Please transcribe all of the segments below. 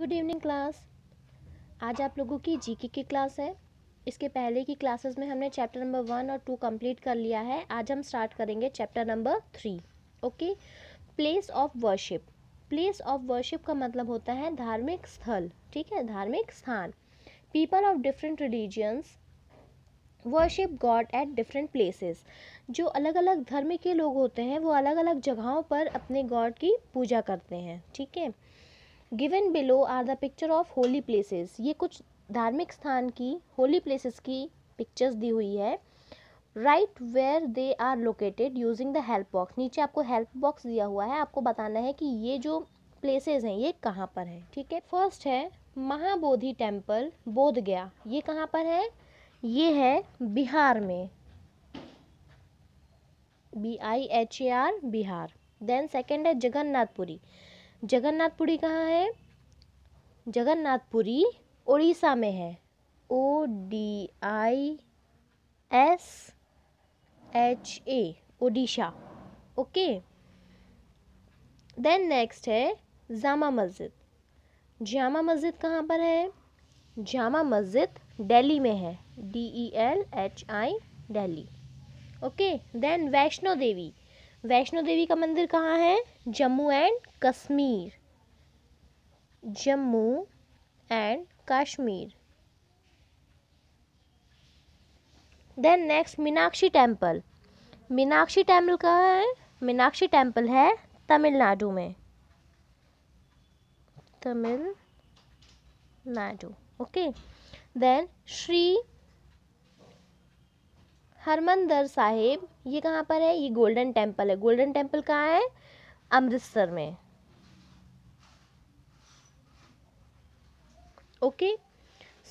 good evening class आज आप लोगों की जीके की क्लास है इसके पहले की क्लासेस में हमने चैप्टर नंबर वन और टू कंप्लीट कर लिया है आज हम स्टार्ट करेंगे chapter number three okay place of worship place of worship का मतलब होता है धार्मिक स्थल ठीक है धार्मिक स्थान people of different religions worship god at different places जो अलग अलग धर्म के लोग होते हैं वो अलग अलग जगहों पर अपने गॉड की पूजा करते हैं ठीक है given below are the picture of holy places ये कुछ धार्मिक स्थान की होली प्लेसेस की पिक्चर्स दी हुई है right where they are located using the help box नीचे आपको हेल्प बॉक्स दिया हुआ है आपको बताना है कि ये जो प्लेसेस हैं ये कहाँ पर है ठीक है फर्स्ट है महाबोधि टेम्पल बोध गया ये कहाँ पर है ये है बिहार में B I H A R Bihar then second है जगन्नाथपुरी जगन्नाथपुरी कहाँ है जगन्नाथपुरी उड़ीसा में है O D I S H A Orissa okay then next है जामा मस्जिद जामा मस्जिद कहाँ पर है जामा मस्जिद दिल्ली में है D E L H I Delhi okay then Vaishno Devi Vaishno Devi का मंदिर कहाँ है Jammu and Kashmir Jammu and Kashmir then next Meenakshi temple Meenakshi temple कहाँ है मीनाक्षी टेम्पल है तमिलनाडु में तमिलनाडु ओके देन श्री हरमंदर साहिब ये कहाँ पर है ये गोल्डन टेम्पल है गोल्डन टेम्पल कहाँ है अमृतसर में ओके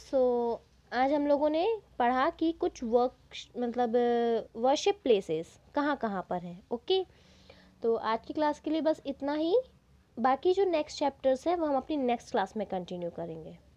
सो आज हम लोगों ने पढ़ा कि कुछ वर्क मतलब वर्शिप प्लेसेस कहाँ कहाँ पर हैं ओके तो आज की क्लास के लिए बस इतना ही बाकी जो नेक्स्ट चैप्टर्स हैं वो हम अपनी नेक्स्ट क्लास में कंटिन्यू करेंगे